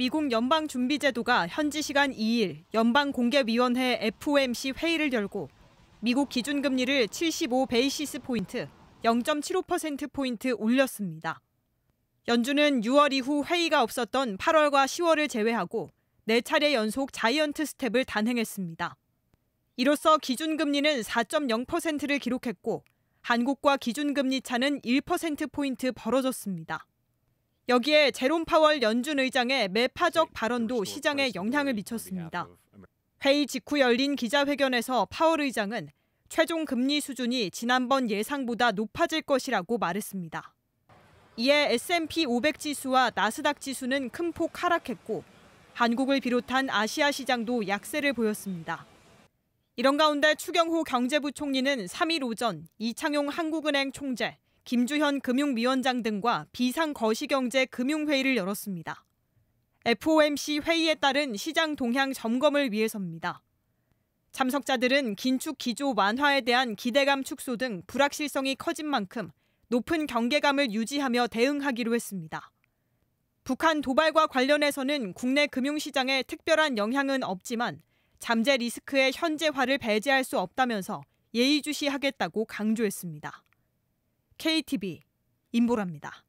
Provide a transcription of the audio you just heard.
미국 연방준비제도가 현지 시간 2일 연방공개위원회 FOMC 회의를 열고 미국 기준금리를 75 베이시스 포인트 0.75% 포인트 올렸습니다. 연준은 6월 이후 회의가 없었던 8월과 10월을 제외하고 4차례 연속 자이언트 스텝을 단행했습니다. 이로써 기준금리는 4.0%를 기록했고 한국과 기준금리 차는 1%포인트 벌어졌습니다. 여기에 제롬 파월 연준 의장의 매파적 발언도 시장에 영향을 미쳤습니다. 회의 직후 열린 기자회견에서 파월 의장은 최종 금리 수준이 지난번 예상보다 높아질 것이라고 말했습니다. 이에 S&P 500 지수와 나스닥 지수는 큰 폭 하락했고 한국을 비롯한 아시아 시장도 약세를 보였습니다. 이런 가운데 추경호 경제부총리는 3일 오전 이창용 한국은행 총재, 김주현 금융위원장 등과 비상거시경제 금융회의를 열었습니다. FOMC 회의에 따른 시장 동향 점검을 위해서입니다. 참석자들은 긴축 기조 완화에 대한 기대감 축소 등 불확실성이 커진 만큼 높은 경계감을 유지하며 대응하기로 했습니다. 북한 도발과 관련해서는 국내 금융시장에 특별한 영향은 없지만 잠재 리스크의 현재화를 배제할 수 없다면서 예의주시하겠다고 강조했습니다. KTV 임보랍니다.